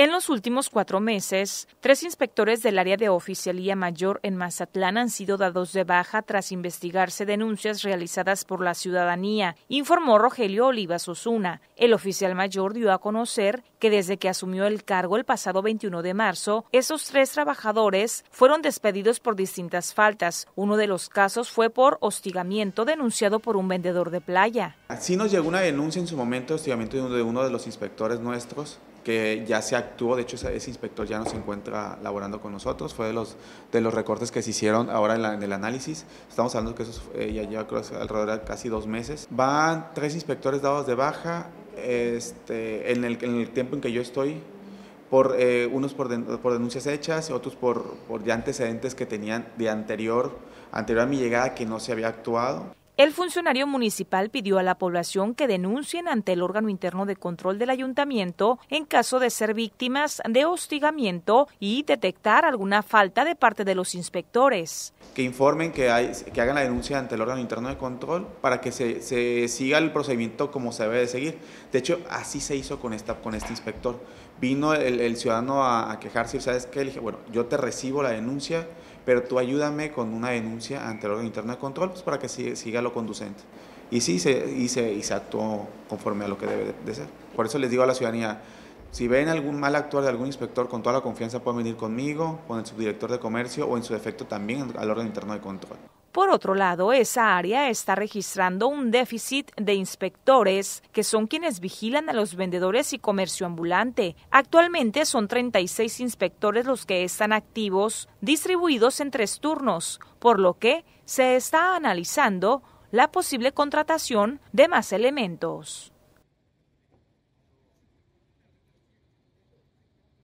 En los últimos cuatro meses, tres inspectores del área de oficialía mayor en Mazatlán han sido dados de baja tras investigarse denuncias realizadas por la ciudadanía, informó Rogelio Olivas Osuna. El oficial mayor dio a conocer que desde que asumió el cargo el pasado 21 de marzo, esos tres trabajadores fueron despedidos por distintas faltas. Uno de los casos fue por hostigamiento denunciado por un vendedor de playa. Así nos llegó una denuncia en su momento de hostigamiento de uno de los inspectores nuestros que ya se actuó, de hecho ese inspector ya no se encuentra laborando con nosotros, fue de los, de los recortes que se hicieron ahora en, el análisis, estamos hablando que eso eh, ya lleva alrededor de casi dos meses. Van tres inspectores dados de baja este, en, el, tiempo en que yo estoy, por, eh, unos por, por, denuncias hechas, otros por, por antecedentes que tenían de anterior, anterior a mi llegada que no se había actuado. El funcionario municipal pidió a la población que denuncien ante el órgano interno de control del ayuntamiento en caso de ser víctimas de hostigamiento y detectar alguna falta de parte de los inspectores. Que informen, que, hay, que hagan la denuncia ante el órgano interno de control para que se, siga el procedimiento como se debe de seguir. De hecho, así se hizo con, esta, con este inspector. Vino el, ciudadano a, a quejarse, ¿sabes qué? Le dije, bueno, yo te recibo la denuncia pero tú ayúdame con una denuncia ante el órgano interno de control pues, para que siga, lo conducente. Y sí, se, y y se actuó conforme a lo que debe ser. Por eso les digo a la ciudadanía, si ven algún mal actuar de algún inspector, con toda la confianza pueden venir conmigo, con el subdirector de comercio o en su defecto también al órgano interno de control. Por otro lado, esa área está registrando un déficit de inspectores, que son quienes vigilan a los vendedores y comercio ambulante. Actualmente son 36 inspectores los que están activos, distribuidos en tres turnos, por lo que se está analizando la posible contratación de más elementos.